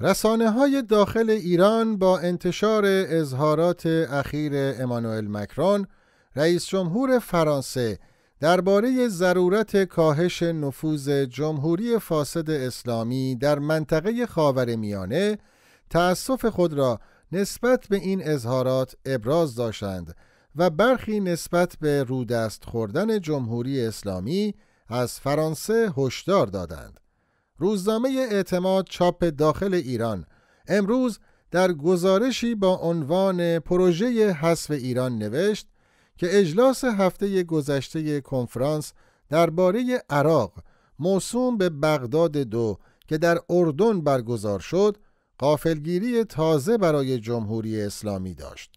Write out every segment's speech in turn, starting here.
رسانه های داخل ایران با انتشار اظهارات اخیر امانوئل مکرون رئیس جمهور فرانسه درباره ضرورت کاهش نفوذ جمهوری فاسد اسلامی در منطقه خاورمیانه تأسف خود را نسبت به این اظهارات ابراز داشتند و برخی نسبت به رودست خوردن جمهوری اسلامی از فرانسه هشدار دادند. روزنامه اعتماد چاپ داخل ایران امروز در گزارشی با عنوان پروژه حذف ایران نوشت که اجلاس هفته گذشته کنفرانس درباره عراق موسوم به بغداد دو که در اردن برگزار شد قافلگیری تازه برای جمهوری اسلامی داشت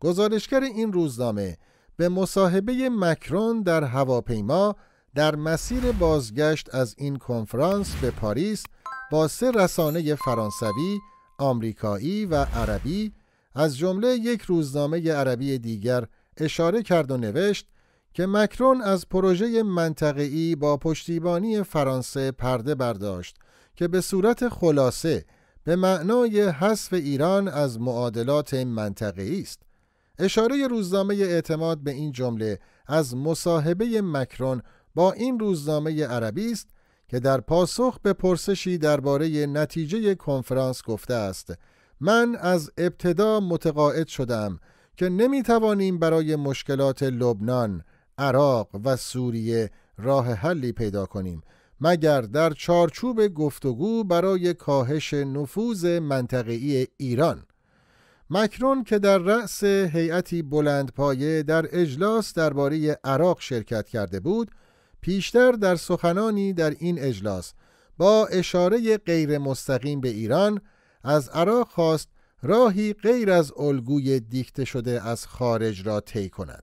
گزارشگر این روزنامه به مصاحبه مکرون در هواپیما در مسیر بازگشت از این کنفرانس به پاریس با سه رسانه فرانسوی، آمریکایی و عربی از جمله یک روزنامه عربی دیگر اشاره کرد و نوشت که مکرون از پروژه منطقه‌ای با پشتیبانی فرانسه پرده برداشت که به صورت خلاصه به معنای حذف ایران از معادلات منطقه‌ای است. اشاره روزنامه اعتماد به این جمله از مصاحبه مکرون با این روزنامه عربی است که در پاسخ به پرسشی درباره نتیجه کنفرانس گفته است من از ابتدا متقاعد شدم که نمی توانیم برای مشکلات لبنان، عراق و سوریه راه حلی پیدا کنیم مگر در چارچوب گفتگو برای کاهش نفوذ منطقه‌ای ایران مکرون که در رأس هیئتی بلندپایه در اجلاس درباره عراق شرکت کرده بود پیشتر در سخنانی در این اجلاس با اشاره غیر مستقیم به ایران از عراق خواست راهی غیر از الگوی دیکته شده از خارج را طی کند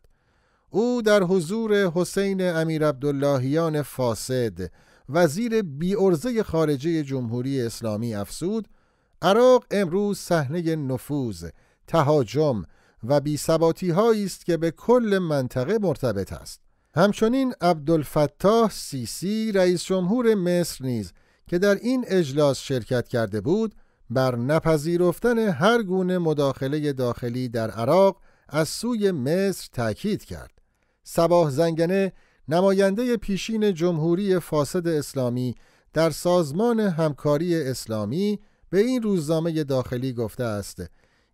او در حضور حسین امیر عبداللهیان فاسد وزیر ارزه خارجه جمهوری اسلامی افسود عراق امروز صحنه نفوذ تهاجم و هایی است که به کل منطقه مرتبط است همچنین عبدالفتاح سیسی رئیس جمهور مصر نیز که در این اجلاس شرکت کرده بود بر نپذیرفتن هر گونه مداخله داخلی در عراق از سوی مصر تاکید کرد. سباه زنگنه نماینده پیشین جمهوری فاسد اسلامی در سازمان همکاری اسلامی به این روزنامه داخلی گفته است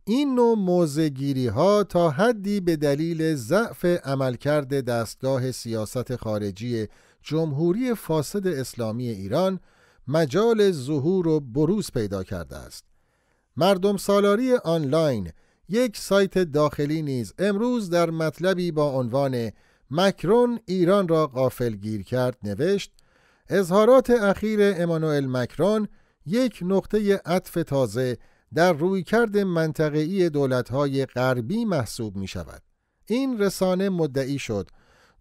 این نوع موزگیری ها تا حدی به دلیل ضعف عملکرد دستگاه سیاست خارجی جمهوری فاسد اسلامی ایران مجال ظهور و بروز پیدا کرده است. مردم سالاری آنلاین یک سایت داخلی نیز امروز در مطلبی با عنوان مکرون ایران را گیر کرد نوشت اظهارات اخیر امانوئل مکرون یک نقطه عطف تازه در رویکرد منطقه‌ای دولت‌های غربی محسوب می این رسانه مدعی شد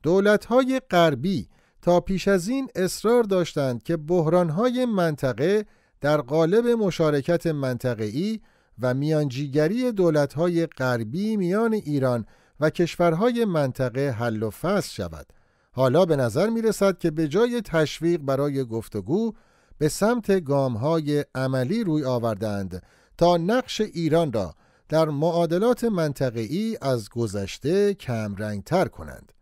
دولت‌های غربی تا پیش از این اصرار داشتند که بحران‌های منطقه در قالب مشارکت منطقه‌ای و میانجیگری دولت‌های غربی میان ایران و کشورهای منطقه حل و فصل شود. حالا به نظر می‌رسد که به جای تشویق برای گفتگو به سمت گام‌های عملی روی آوردند تا نقش ایران را در معادلات منطقه‌ای از گذشته تر کنند.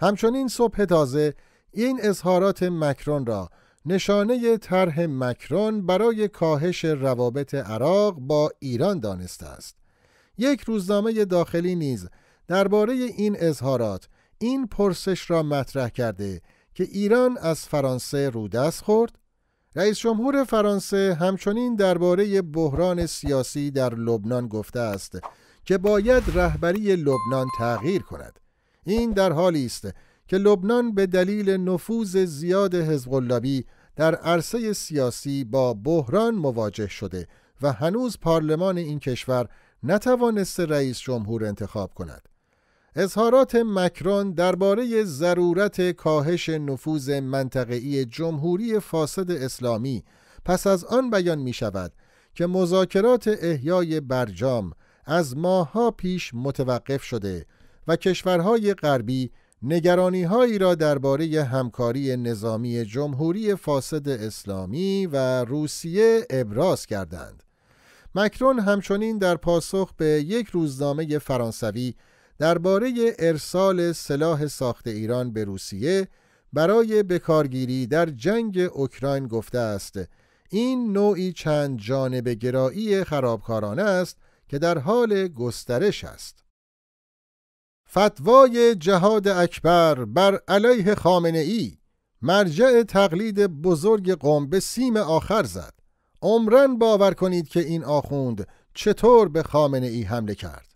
همچنین صبح تازه این اظهارات مکرون را نشانه طرح مکرون برای کاهش روابط عراق با ایران دانسته است. یک روزنامه داخلی نیز درباره این اظهارات این پرسش را مطرح کرده که ایران از فرانسه رودست خورد رئیس جمهور فرانسه همچنین درباره بحران سیاسی در لبنان گفته است که باید رهبری لبنان تغییر کند این در حالی است که لبنان به دلیل نفوذ زیاد حزب در عرصه سیاسی با بحران مواجه شده و هنوز پارلمان این کشور نتوانسته رئیس جمهور انتخاب کند اظهارات مکرون درباره ضرورت کاهش نفوذ منطقه‌ای جمهوری فاسد اسلامی پس از آن بیان می شود که مذاکرات احیای برجام از ماهها پیش متوقف شده و کشورهای غربی نگرانی هایی را درباره همکاری نظامی جمهوری فاسد اسلامی و روسیه ابراز کردند. مکرون همچنین در پاسخ به یک روزنامه فرانسوی درباره ارسال سلاح ساخت ایران به روسیه برای بکارگیری در جنگ اوکراین گفته است این نوعی چند جانب گرایی خرابکارانه است که در حال گسترش است فتوای جهاد اکبر بر علیه خامنه ای مرجع تقلید بزرگ قوم به سیم آخر زد عمرن باور کنید که این آخوند چطور به خامنه ای حمله کرد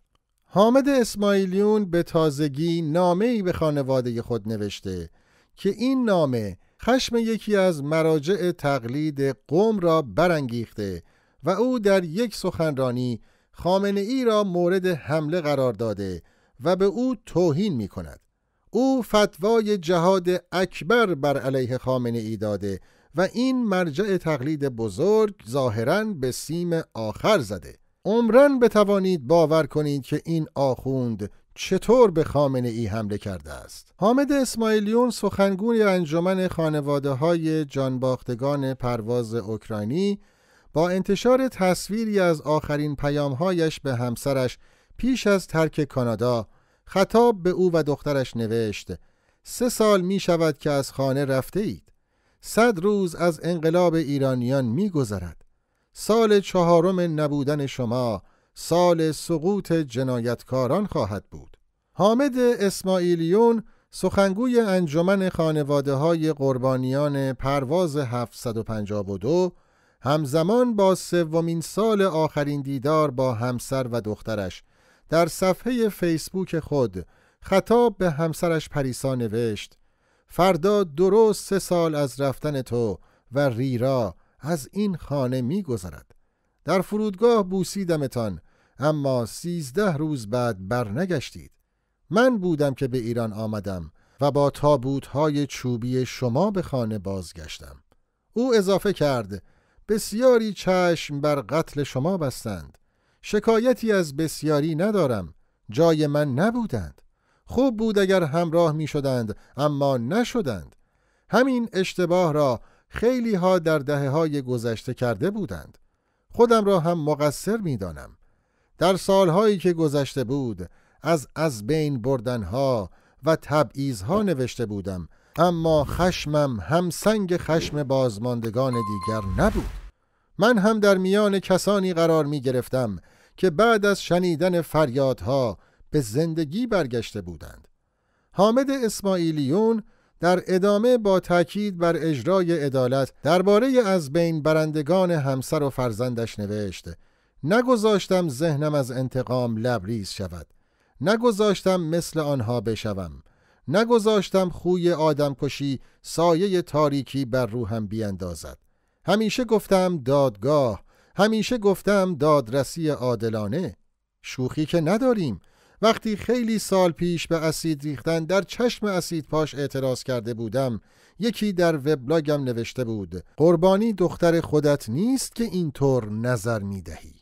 حامد اسماعیلیون به تازگی نامه ای به خانواده خود نوشته که این نامه خشم یکی از مراجع تقلید قوم را برانگیخته و او در یک سخنرانی خامنه ای را مورد حمله قرار داده و به او توهین می کند. او فتوای جهاد اکبر بر علیه خامنه ای داده و این مرجع تقلید بزرگ ظاهرا به سیم آخر زده. عمرن بتوانید باور کنید که این آخوند چطور به خامنه ای حمله کرده است حامد اسماعیلیون سخنگوی انجمن خانواده های جانباختگان پرواز اوکراینی با انتشار تصویری از آخرین پیامهایش به همسرش پیش از ترک کانادا خطاب به او و دخترش نوشت سه سال می شود که از خانه رفته اید صد روز از انقلاب ایرانیان می گذرد سال چهارم نبودن شما سال سقوط جنایتکاران خواهد بود حامد اسماعیلیون سخنگوی انجمن خانواده های قربانیان پرواز 752 همزمان با سومین سال آخرین دیدار با همسر و دخترش در صفحه فیسبوک خود خطاب به همسرش پریسا نوشت فردا درست سه سال از رفتن تو و ریرا از این خانه می در فرودگاه بوسیدمتان اما سیزده روز بعد برنگشتید من بودم که به ایران آمدم و با تابوت چوبی شما به خانه بازگشتم او اضافه کرد بسیاری چشم بر قتل شما بستند شکایتی از بسیاری ندارم جای من نبودند خوب بود اگر همراه می شدند اما نشدند همین اشتباه را خیلی ها در دهه های گذشته کرده بودند. خودم را هم مقصر می دانم. در سالهایی که گذشته بود از از بین ها و ها نوشته بودم اما خشمم هم سنگ خشم بازماندگان دیگر نبود من هم در میان کسانی قرار می گرفتم که بعد از شنیدن فریادها به زندگی برگشته بودند حامد اسماعیلیون در ادامه با تاکید بر اجرای عدالت درباره از بین برندگان همسر و فرزندش نوشت نگذاشتم ذهنم از انتقام لبریز شود نگذاشتم مثل آنها بشوم نگذاشتم خوی آدمکشی سایه تاریکی بر روهم بیندازد همیشه گفتم دادگاه همیشه گفتم دادرسی عادلانه شوخی که نداریم وقتی خیلی سال پیش به اسید ریختن در چشم اسید پاش اعتراض کرده بودم یکی در وبلاگم نوشته بود قربانی دختر خودت نیست که اینطور نظر میدهی